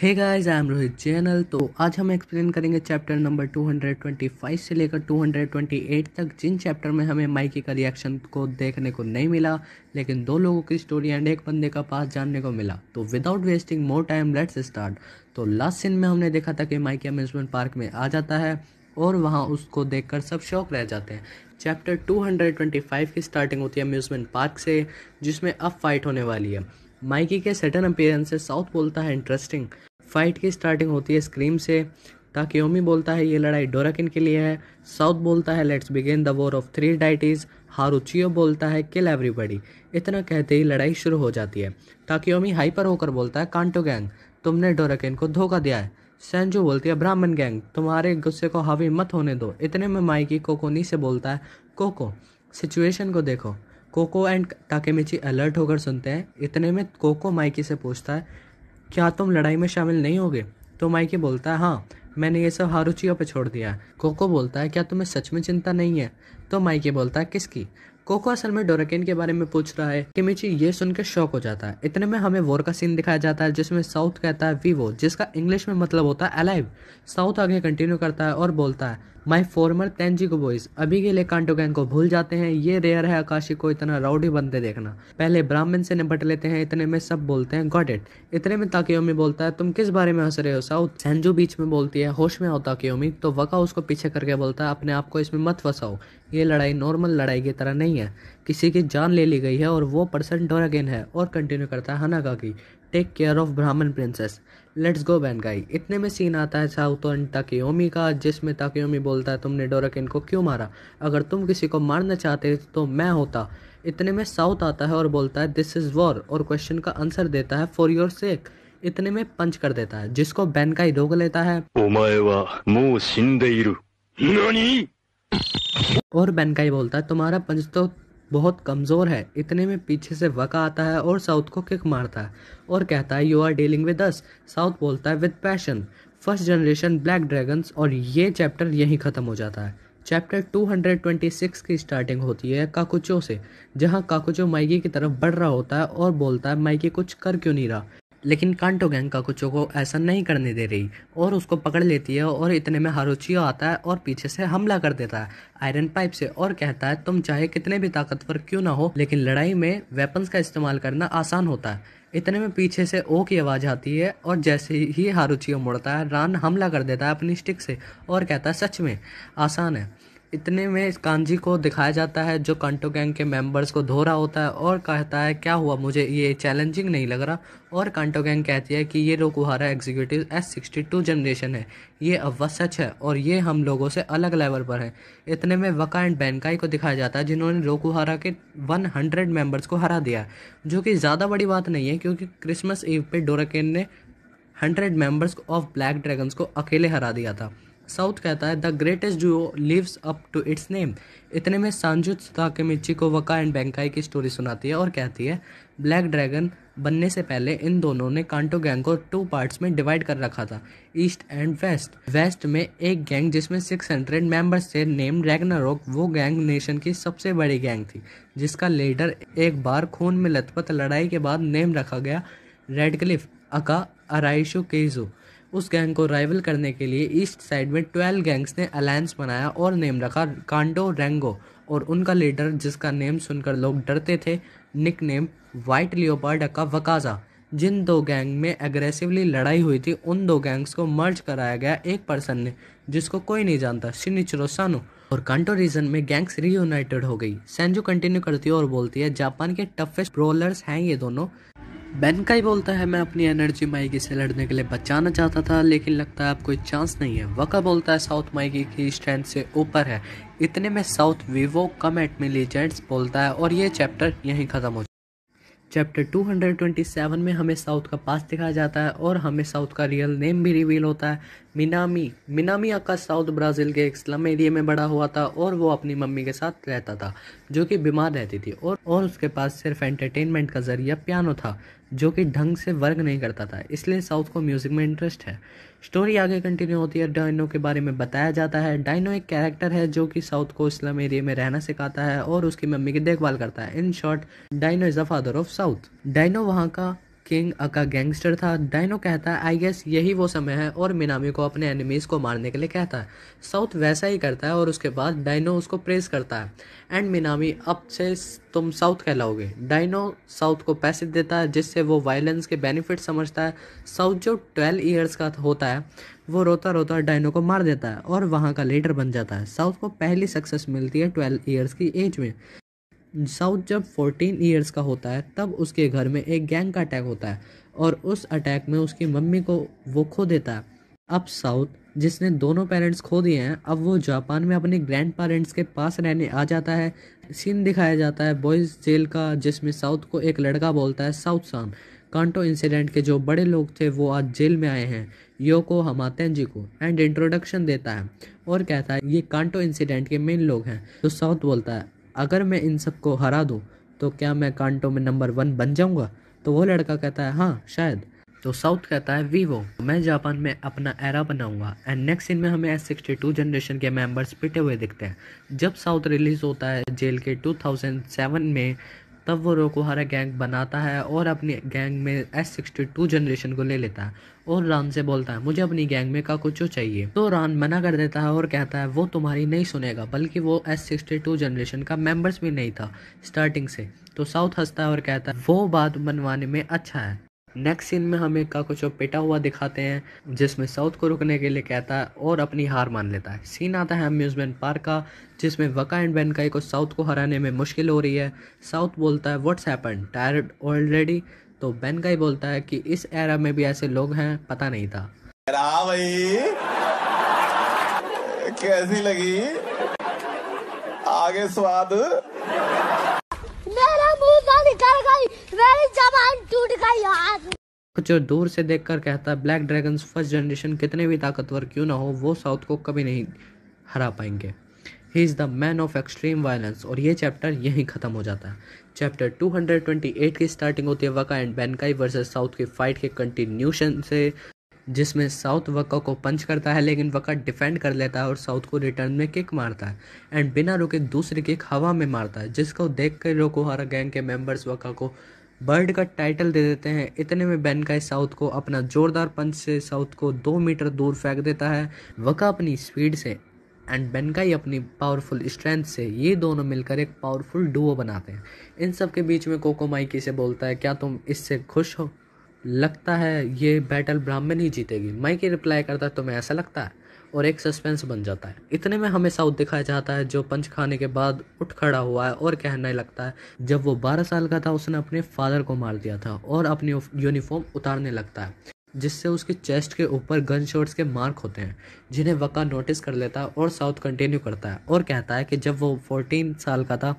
hey guys I am Rohit channel तो आज हम एक्सप्लेन करेंगे चैप्टर नंबर 225 से लेकर 228 तक जिन चैप्टर में हमें माइकी का रिएक्शन को देखने को नहीं मिला लेकिन दो लोगों की स्टोरी एंड एक बंदे का पास जानने को मिला तो without wasting more time let's start तो लास्ट सीन में हमने देखा था कि माइकी अम्यूजमेंट पार्क में आ जाता है और वहाँ उसको देख सब शौक रह जाते हैं चैप्टर टू की स्टार्टिंग होती है अम्यूज़मेंट पार्क से जिसमें अब फाइट होने वाली है माइकी के सेटन अपीयरेंस से साउथ बोलता है इंटरेस्टिंग फाइट की स्टार्टिंग होती है स्क्रीम से ताकियोमी बोलता है ये लड़ाई डोराकिन के लिए है साउथ बोलता है let's begin the war of three deities Haruchiyo बोलता है किल एवरीबडी इतना कहते ही लड़ाई शुरू हो जाती है ताकियोमी हाइपर होकर बोलता है कांटो गैंग तुमने डोराकिन को धोखा दिया है सेंजू बोलती है ब्राह्मण गैंग तुम्हारे गुस्से को हावी मत होने दो इतने में माइकी कोकोनी से बोलता है कोको सिचुएशन को देखो कोको एंड टाकेमिची अलर्ट होकर सुनते हैं इतने में कोको माइकी से पूछता है क्या तुम लड़ाई में शामिल नहीं होगे तो माइकी बोलता है हाँ मैंने ये सब हारुचियों पर छोड़ दिया कोको बोलता है क्या तुम्हें सच में चिंता नहीं है तो माइकी बोलता है किसकी कोको असल में डोरेकेन के बारे में पूछ रहा है किमिची ये सुनकर शौक हो जाता है इतने में हमें वोर का सीन दिखाया जाता है जिसमें साउथ कहता है वीवो जिसका इंग्लिश में मतलब होता है अलाइव साउथ आगे कंटिन्यू करता है और बोलता है माय फॉर्मर तेंजी को बॉयज अभी के लिए कांटो गैंग को भूल जाते हैं ये रेयर है आकाशी को इतना राउडी बनते देखना पहले ब्राह्मण से निपट लेते हैं इतने में सब बोलते हैं गॉट इट इतने में ताकेयोमी बोलता है तुम किस बारे में हंस रहे हो साउथ सेंजू बीच में बोलती है होश में हो ताकेयोमी तो वका उसको पीछे करके बोलता है अपने आप को इसमें मत फंसाओ ये लड़ाई नॉर्मल लड़ाई की तरह नहीं है किसी की जान ले ली गई है और वो पर्सन डोरागेन है और कंटिन्यू करता है हनाका की take care of Brahman princess let's go Benkei इतने में सीन आता है साउथ एंड ताकियोमी का जिसमें ताकियोमी बोलता है तुमने डोराकिन को क्यों मारा अगर तुम किसी को मारना चाहते तो मैं होता इतने में साउथ आता है और बोलता है दिस इज़ वॉर और क्वेश्चन का आंसर देता है फॉर योर सेक इतने में पंच कर देता है जिसको बैन बेनकाई रोक लेता है और बैनकाई बोलता है तुम्हारा पंच तो बहुत कमज़ोर है इतने में पीछे से वका आता है और साउथ को किक मारता है और कहता है you are dealing with us South बोलता है with passion first generation Black Dragons और ये चैप्टर यहीं ख़त्म हो जाता है चैप्टर 226 की स्टार्टिंग होती है काकुचो से जहाँ काकुचो माइकी की तरफ बढ़ रहा होता है और बोलता है माइकी कुछ कर क्यों नहीं रहा लेकिन कांटो गैंग कुछ को ऐसा नहीं करने दे रही और उसको पकड़ लेती है और इतने में हारोचियो आता है और पीछे से हमला कर देता है आयरन पाइप से और कहता है तुम चाहे कितने भी ताकतवर क्यों ना हो लेकिन लड़ाई में वेपन्स का इस्तेमाल करना आसान होता है इतने में पीछे से ओ की आवाज़ आती है और जैसे ही हारुचियो मुड़ता है रान हमला कर देता है अपनी स्टिक से और कहता है सच में आसान है इतने में कांजी को दिखाया जाता है जो कंटो गैंग के मेंबर्स को धो रहा होता है और कहता है क्या हुआ मुझे ये चैलेंजिंग नहीं लग रहा और कंटो गैंग कहती है कि ये Rokuhara executive S sixty two generation है ये अव्वा सच है और ये हम लोगों से अलग लेवल पर है इतने में वका एंड बैनकाई को दिखाया जाता है जिन्होंने रोकुहारा के वन हंड्रेड मेम्बर्स को हरा दिया जो कि ज़्यादा बड़ी बात नहीं है क्योंकि क्रिसमस ईव पर डोरकेन ने hundred members of Black Dragons को अकेले हरा दिया था साउथ कहता है the greatest duo lives up to its name इतने में सांजुत मिर्ची को वका एंड बैंकाई की स्टोरी सुनाती है और कहती है ब्लैक ड्रैगन बनने से पहले इन दोनों ने कांटो गैंग को टू पार्ट्स में डिवाइड कर रखा था ईस्ट एंड वेस्ट वेस्ट में एक गैंग जिसमें सिक्स हंड्रेड मेम्बर्स थे नेम रैगनारोक वो गैंग नेशन की सबसे बड़ी गैंग थी जिसका लीडर एक बार खून में लथपथ लड़ाई के बाद नेम रखा गया रेड क्लिफ अका अराइशो केजो उस गैंग को राइवल करने के लिए ईस्ट साइड में ट्वेल्व गैंग्स ने अलायंस बनाया और नेम रखा कांडो रेंगो और उनका लीडर जिसका नेम सुनकर लोग डरते थे निक नेम वाइट लियोपार्ड का वकाजा जिन दो गैंग में एग्रेसिवली लड़ाई हुई थी उन दो गैंग्स को मर्ज कराया गया एक पर्सन ने जिसको कोई नहीं जानता शिनिचरो सानो और कांटो रीजन में गैंग्स रीयूनाइटेड हो गई सेंजू कंटिन्यू करती है और बोलती है जापान के टफेस्ट ब्रोलर्स हैं ये दोनों बैन का ही बोलता है मैं अपनी एनर्जी माइकी से लड़ने के लिए बचाना चाहता था लेकिन लगता है अब कोई चांस नहीं है वका बोलता है साउथ माइकी की स्ट्रेंथ से ऊपर है इतने में साउथ वीवो कम एट लीजेंड्स बोलता है और ये चैप्टर यहीं ख़त्म हो चैप्टर 227 में हमें साउथ का पास दिखाया जाता है और हमें साउथ का रियल नेम भी रिवील होता है Minami Minami aka South Brazil के एक स्लम एरिया में बड़ा हुआ था और वो अपनी मम्मी के साथ रहता था जो कि बीमार रहती थी और और उसके पास सिर्फ एंटरटेनमेंट का जरिया पियानो था जो कि ढंग से वर्क नहीं करता था इसलिए साउथ को म्यूज़िक में इंटरेस्ट है स्टोरी आगे कंटिन्यू होती है डाइनो के बारे में बताया जाता है डाइनो एक कैरेक्टर है जो कि साउथ को इस्लाम एरिया में रहना सिखाता है और उसकी मम्मी की देखभाल करता है in short Dino is the father of South Dino वहाँ का किंग का गैंगस्टर था डायनो कहता है आई गेस यही वो समय है और मिनामी को अपने एनिमीज़ को मारने के लिए कहता है साउथ वैसा ही करता है और उसके बाद डायनो उसको प्रेस करता है एंड मिनामी अब से तुम साउथ कहलाओगे डायनो साउथ को पैसे देता है जिससे वो वायलेंस के बेनिफिट समझता है साउथ जो ट्वेल्व ईयर्स का होता है वो रोता रोता डायनो को मार देता है और वहाँ का लीडर बन जाता है साउथ को पहली सक्सेस मिलती है ट्वेल्व ईयर्स की एज में साउथ जब फोर्टीन ईयर्स का होता है तब उसके घर में एक गैंग का अटैक होता है और उस अटैक में उसकी मम्मी को वो खो देता है अब साउथ जिसने दोनों पेरेंट्स खो दिए हैं अब वो जापान में अपने ग्रैंड पेरेंट्स के पास रहने आ जाता है सीन दिखाया जाता है बॉयज़ जेल का जिसमें साउथ को एक लड़का बोलता है साउथ सान कांटो इंसिडेंट के जो बड़े लोग थे वो आज जेल में आए हैं योको हमातेन जी को एंड इंट्रोडक्शन देता है और कहता है ये कांटो इंसिडेंट के मेन लोग हैं तो साउथ बोलता है अगर मैं इन सबको हरा दूँ तो क्या मैं कांटो में नंबर वन बन जाऊँगा तो वो लड़का कहता है हाँ शायद तो साउथ कहता है वीवो मैं जापान में अपना एरा बनाऊंगा एंड नेक्स्ट सीन में हमें एस सिक्सटी टू जनरेशन के मेंबर्स पिटे हुए दिखते हैं जब साउथ रिलीज होता है जेल के 2007 में तब वो रोकोहारा गैंग बनाता है और अपनी गैंग में एस सिक्सटी टू जनरेशन को ले लेता है और रान से बोलता है मुझे अपनी गैंग में का कुछ चाहिए तो रान मना कर देता है और कहता है वो तुम्हारी नहीं सुनेगा बल्कि वो एस सिक्सटी टू जनरेशन का मेंबर्स भी नहीं था स्टार्टिंग से तो साउथ हंसता है और कहता है वो बात बनवाने में अच्छा है नेक्स्ट सीन में हमें का कुछ पिटा हुआ दिखाते हैं जिसमें साउथ को रुकने के लिए कहता है और अपनी हार मान लेता है सीन आता है अम्यूज़मेंट पार्क का जिसमें वका एंड बेनकाई को साउथ को हराने में मुश्किल हो रही है साउथ बोलता है व्हाट्स हैपन टायर्ड ऑलरेडी तो बेनकाई बोलता है कि इस एरा में भी ऐसे लोग हैं पता नहीं था हाँ भाई कैसी लगी आगे स्वाद गई मेरी जबान टूट गई यार जो दूर से देखकर कहता है ब्लैक ड्रैगन फर्स्ट जनरेशन कितने भी ताकतवर क्यों ना हो वो साउथ को कभी नहीं हरा पाएंगे he is the man of extreme violence और ये चैप्टर यहीं ख़त्म हो जाता है चैप्टर 228 की स्टार्टिंग होती है Waka and Benkei versus South की फ़ाइट के कंटिन्यूशन से जिसमें साउथ वक्का को पंच करता है लेकिन वक्का डिफेंड कर लेता है और साउथ को रिटर्न में किक मारता है एंड बिना रुके दूसरे किक हवा में मारता है जिसको देख कर रोकोहारा गैंग के मेंबर्स वक्का को बर्ड का टाइटल दे देते हैं इतने में बैनकाई साउथ को अपना जोरदार पंच से साउथ को दो मीटर दूर फेंक देता है वका अपनी स्पीड से एंड बेनकाई अपनी पावरफुल स्ट्रेंथ से ये दोनों मिलकर एक पावरफुल डुओ बनाते हैं इन सब के बीच में कोको माइकी से बोलता है क्या तुम इससे खुश हो लगता है ये बैटल ब्राह्मण ही जीतेगी की रिप्लाई करता है तो मैं ऐसा लगता है और एक सस्पेंस बन जाता है इतने में हमें साउथ दिखाया जाता है जो पंच खाने के बाद उठ खड़ा हुआ है और कहने लगता है जब वो बारह साल का था उसने अपने फादर को मार दिया था और अपनी यूनिफॉर्म उतारने लगता है जिससे उसके चेस्ट के ऊपर गन शॉट्स के मार्क होते हैं जिन्हें वका नोटिस कर लेता है और साउथ कंटिन्यू करता है और कहता है कि जब वो फोर्टीन साल का था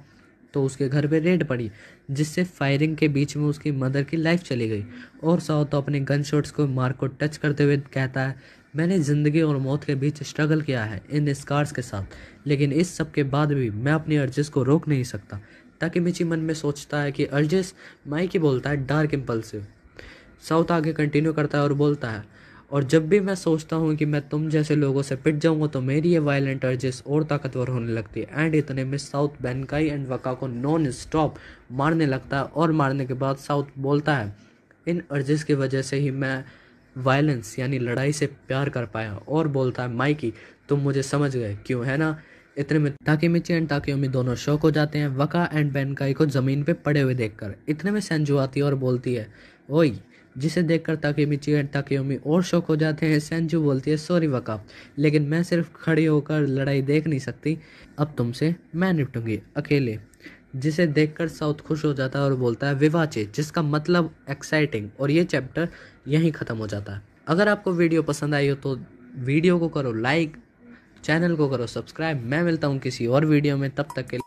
तो उसके घर पर रेड पड़ी जिससे फायरिंग के बीच में उसकी मदर की लाइफ चली गई और साओ तो अपने गन शॉट्स को मार को टच करते हुए कहता है मैंने ज़िंदगी और मौत के बीच स्ट्रगल किया है इन स्कार्स के साथ लेकिन इस सब के बाद भी मैं अपनी अर्जिस को रोक नहीं सकता ताकि मिची मन में सोचता है कि अर्जिस माइकी बोलता है डार्क इम्पल्सिव साउथ आगे कंटिन्यू करता है और बोलता है और जब भी मैं सोचता हूँ कि मैं तुम जैसे लोगों से पिट जाऊँगा तो मेरी ये वायलेंट अर्जेस और ताकतवर होने लगती है एंड इतने में साउथ बैनकाई एंड वका को नॉन स्टॉप मारने लगता है और मारने के बाद साउथ बोलता है इन अर्जेस की वजह से ही मैं वायलेंस यानी लड़ाई से प्यार कर पाया और बोलता है माइकी तुम मुझे समझ गए क्यों है ना इतने में ताकि मिची एंड ताकि उम्मीद दोनों शौक हो जाते हैं वका एंड बैनकाई को ज़मीन पर पड़े हुए देख इतने में सेंजू आती है और बोलती है ओई जिसे देखकर ताकेमी चिकन ताकेमी और शौक हो जाते हैं सेंजू बोलती है सॉरी वका लेकिन मैं सिर्फ खड़ी होकर लड़ाई देख नहीं सकती अब तुमसे मैं निपटूंगी अकेले जिसे देखकर साउथ खुश हो जाता है और बोलता है विवाचे जिसका मतलब एक्साइटिंग और ये चैप्टर यहीं ख़त्म हो जाता है अगर आपको वीडियो पसंद आई हो तो वीडियो को करो लाइक चैनल को करो सब्सक्राइब मैं मिलता हूँ किसी और वीडियो में तब तक के